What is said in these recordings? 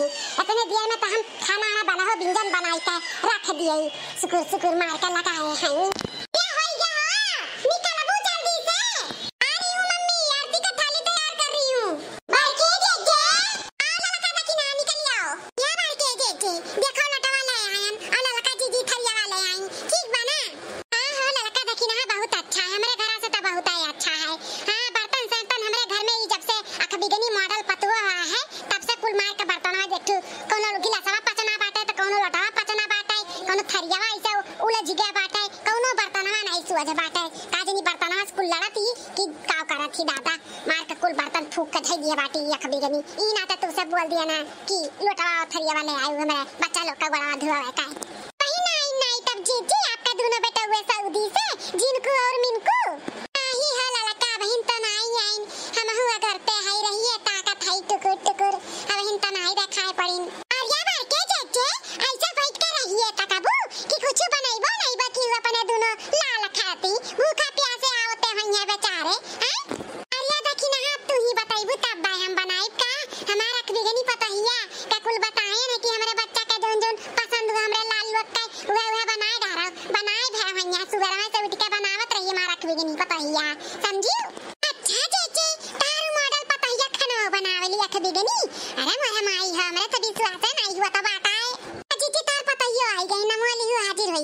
हूँ अपने दिए में तो हम खाना आना बना हो व्यंजन बनाई का रख दिए सुकुर सुकुर मार कर लगाए हैं บอลเดียนะกี่ลวดเราทะลียวันเลยไอ้เมา่อไบัตรจ้าลูกกับวันเราดูอาไว้ไก่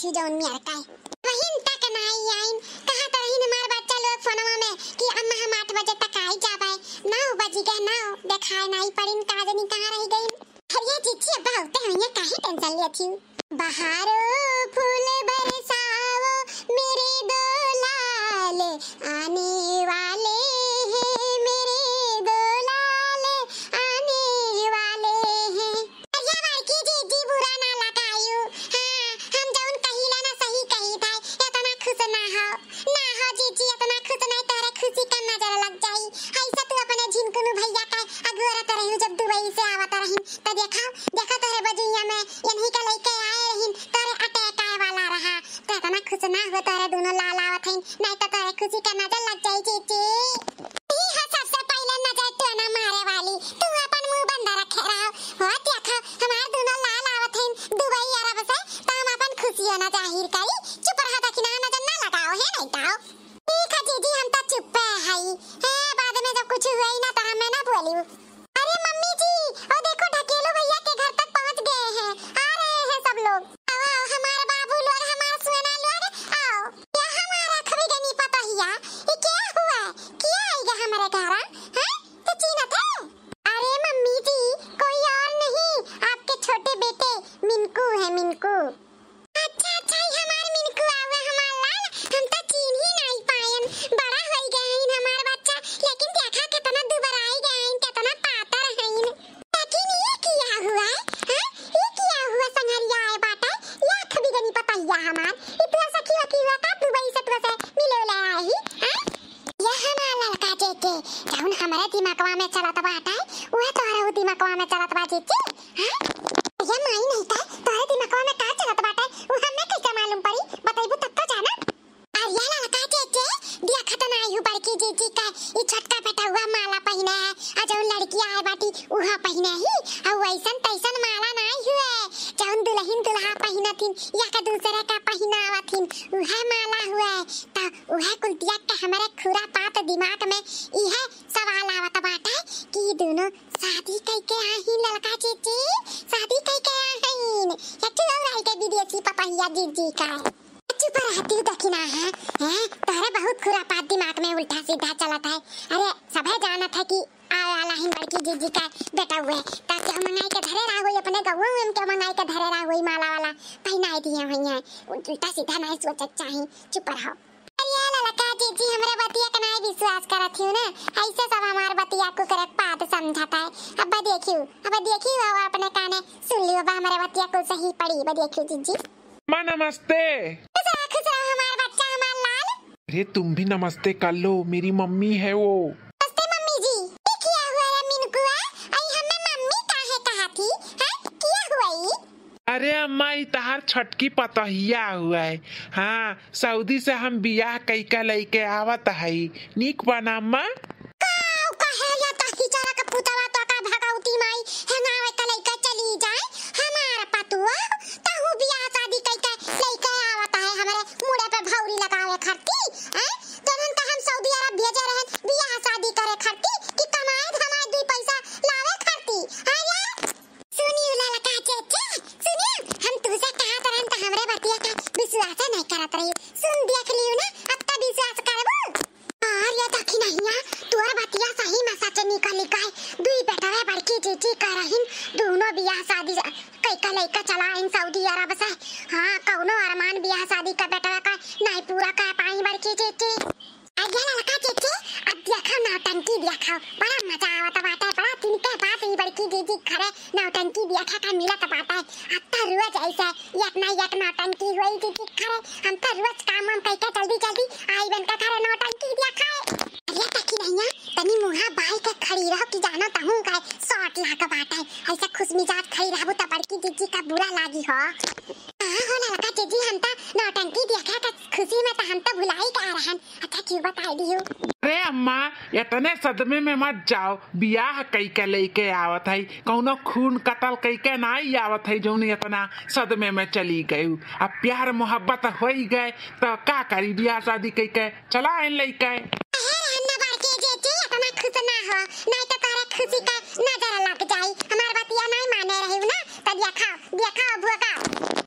रखी जो उनमें अड़का है वहीन तक नाई आईन कहा तो रहीन हमार बच्चा लोग फोन में कि अम्मा हम 8 बजे तक आई जाबे नौ बजी गए नौ देखाय नहीं पड़िन का जनी कहां रह गई अरे ये चिट्ठी अब्बा होते हैं काहे टेंशन लिया थी बाहर तुझी का नजर लग जाई चीची ही हा सबसे पहले नजर तू ना मारे वाली तू अपन मुंह बंद रखे रहो हो देखा हमार दोनों लाल आवत हैं दुबई अरब से त हम अपन खुशियों ना जाहिर करी चुप रहा था कि ना नजर ना लगाओ है नहीं ताओ ठीक है जीजी हम तो चुप है हाई है बाद में जब कुछ हुआ ही ना तो हमें ना बोली मिनकू है मिनकू अच्छा अच्छा ये हमार मिनकू हुआ हमार लाल हम तो चीन ही नहीं पाए बड़ा हो गए हैं हमार बच्चा लेकिन देखा कितना दुबर आ गए हैं कितना पातर है इन लेकिन ये किया हुआ है हाँ? ये किया हुआ संगरिया है बाटा लाख भी गनी पता हिया हमार इतना सखी वकी हुआ का दुबई से तुसे तो मिले ले आई है हाँ? ये हमार लड़का जेके जौन हमारे दिमागवा में चलत बाटा वह तोहरा दिमागवा में चलत बा जेके हां दूसरे का पहना हुआ थीन उहे माला हुआ हुए त उहे दिया के हमारे खुरा पात दिमाग में यह सवाल आवत बात है कि दोनों शादी कई के आही लड़का चीची शादी कई के आहीन यचू और रही के विदेशी पपहिया जीजी का चुप रहती हूँ दखिना है हैं तोहरे बहुत पात दिमाग में उल्टा सीधा चलता है अरे सभे जानत है कि आला हिन बड़की जी का बेटा हुए ताकि हम नाई के धरे रहा होई अपने गवो हम के मनाई के धरे रहा होई माला वाला पहनाए दिए होई है उल्टा सीधा नाई सोचत चाहे चुप रहो अरे जी जी हमरे बतिया के नाई विश्वास करत हूं ना ऐसे सब हमार बतिया को करे पाद समझाता है अब देखियो अब देखियो अब अपने काने सुन लियो बा हमरे बतिया को सही पड़ी बा देखियो जी जी मां नमस्ते अरे तुम भी नमस्ते कर लो मेरी मम्मी है वो तहार छटकी पतहिया हुआ है हाँ सऊदी से हम बियाह का लेके आवत है नीक बनामा जी रहिन दोनों बियाह शादी कई कैका लइका इन सऊदी अरब से हां कौनो अरमान बियाह शादी का बेटा का नहीं पूरा कर पाई बड़ के चेचे अरे लड़का चेचे अब देखा नौटंकी देखा बड़ा मजा आवत है बड़ा दिन के बाद ई बड़की दीदी खरे नौटंकी देखा का मिला मिलत है अब तो रोज ऐसे एक ना एक नौटंकी हुई दीदी खरे हम तो रोज काम हम कैके जल्दी जल्दी आई बन का खरे नौटंकी देखा बढ़िया भैया तनी मुहा के खड़ी कि तहु तो का ला के है ऐसा खुश मिजाज खड़ी रहबो तो त बड़की जीजी का बुरा लागी हो हां हो जीजी हम त तो नौटंकी देखा खुशी में त हम त भुलाई का रहन अच्छा क्यों बताई दियो अरे अम्मा इतने सदमे में मत जाओ बियाह कई के लेके आवत है कौनो खून कतल कई के ना ही आवत है जो इतना सदमे में चली गयी अब प्यार मोहब्बत हो गए तो का करी बियाह शादी कई के चला इन लेके खुशी का नजर लग जाई हमार बतिया नहीं माने रही ना तब तो खाओ दिया खाओ भूखा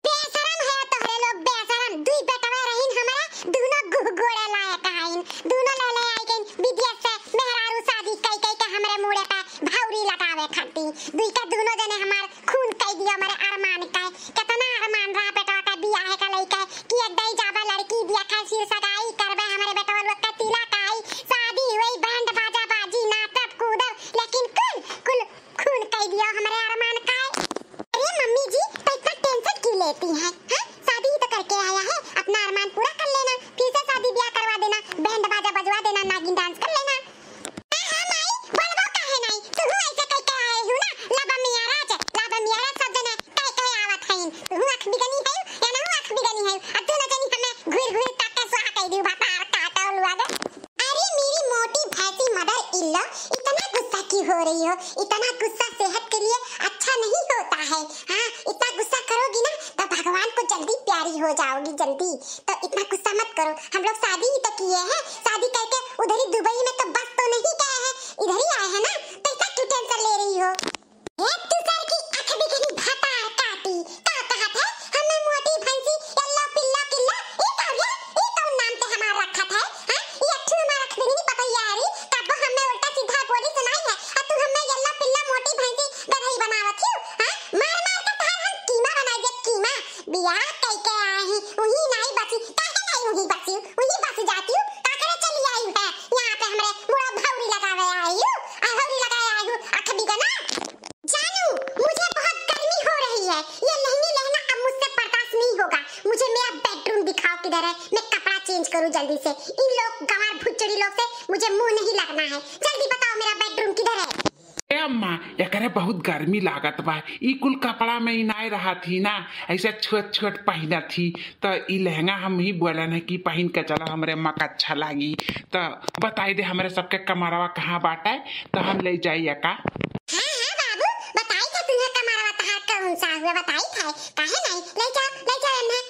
करो इतना गुस्सा सेहत के लिए अच्छा नहीं होता है हाँ इतना गुस्सा करोगी ना तो भगवान को जल्दी प्यारी हो जाओगी जल्दी तो इतना गुस्सा मत करो हम लोग शादी ही तो किए हैं शादी करके उधर ही दुबई में करो जल्दी से इन लोग गवार भुचड़ी लोग से मुझे मुंह नहीं लगना है जल्दी बताओ मेरा बेडरूम किधर है ए अम्मा एकरे बहुत गर्मी लागत बा ई कुल कपड़ा में इनाय रहा थी ना ऐसे छोट छोट पहना थी तो ई लहंगा हम ही बोलन है कि पहन के चलो हमरे माँ का अच्छा लागी तो बताई दे हमरे सबके कमरवा कहाँ बाटे तो हम ले जाइए का हाँ, हाँ, बताई था कमरवा कहाँ कौन सा हुआ बताई था काहे नहीं ले जा ले जा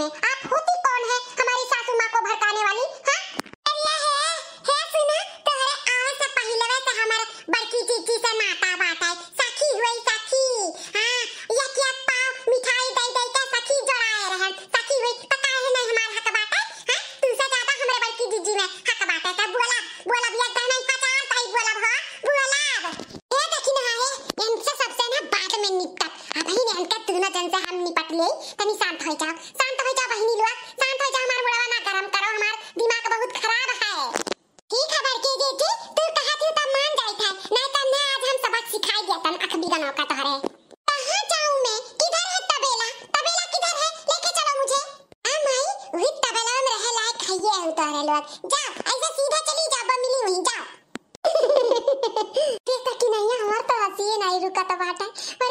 ಬರ್ತೇನೆ ये हम तुम्हारे लोग जा ऐसे सीधा चली जा बमिली हुई जा देखता कि नहीं हमार तो हंसी नहीं रुका तो बाटा